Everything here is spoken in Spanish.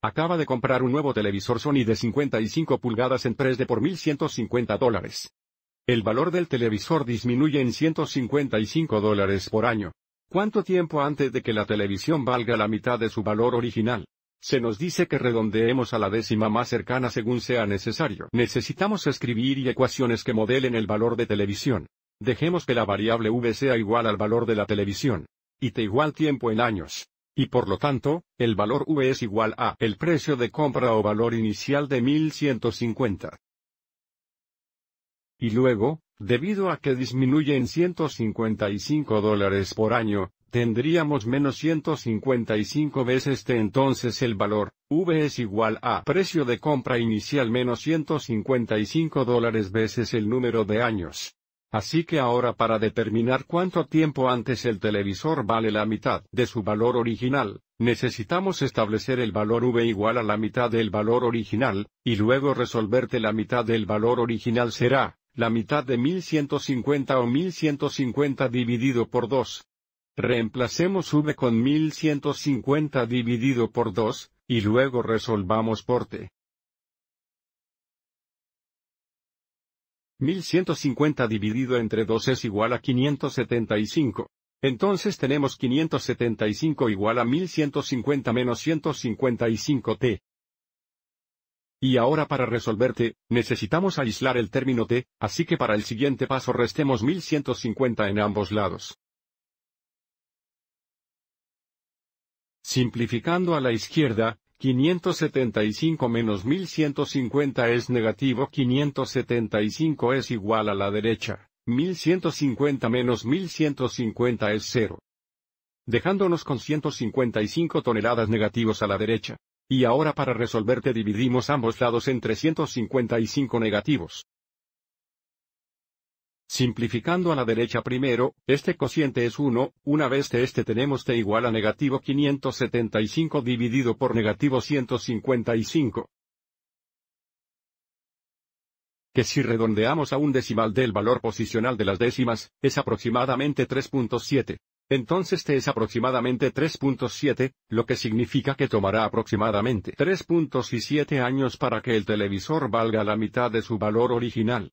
Acaba de comprar un nuevo televisor Sony de 55 pulgadas en 3D por 1.150 dólares. El valor del televisor disminuye en 155 dólares por año. ¿Cuánto tiempo antes de que la televisión valga la mitad de su valor original? Se nos dice que redondeemos a la décima más cercana según sea necesario. Necesitamos escribir y ecuaciones que modelen el valor de televisión. Dejemos que la variable V sea igual al valor de la televisión. Y T igual tiempo en años y por lo tanto, el valor V es igual a el precio de compra o valor inicial de 1150. Y luego, debido a que disminuye en 155 dólares por año, tendríamos menos 155 veces de entonces el valor, V es igual a precio de compra inicial menos 155 dólares veces el número de años. Así que ahora para determinar cuánto tiempo antes el televisor vale la mitad de su valor original, necesitamos establecer el valor V igual a la mitad del valor original, y luego resolverte la mitad del valor original será, la mitad de 1150 o 1150 dividido por 2. Reemplacemos V con 1150 dividido por 2, y luego resolvamos por T. 1150 dividido entre 2 es igual a 575. Entonces tenemos 575 igual a 1150 menos 155 t. Y ahora para resolver t, necesitamos aislar el término t, así que para el siguiente paso restemos 1150 en ambos lados. Simplificando a la izquierda, 575 menos 1150 es negativo 575 es igual a la derecha, 1150 menos 1150 es cero. Dejándonos con 155 toneladas negativos a la derecha. Y ahora para resolverte dividimos ambos lados entre 155 negativos. Simplificando a la derecha primero, este cociente es 1, una vez que este tenemos t igual a negativo 575 dividido por negativo 155. Que si redondeamos a un decimal del valor posicional de las décimas, es aproximadamente 3.7. Entonces t es aproximadamente 3.7, lo que significa que tomará aproximadamente 3.7 años para que el televisor valga la mitad de su valor original.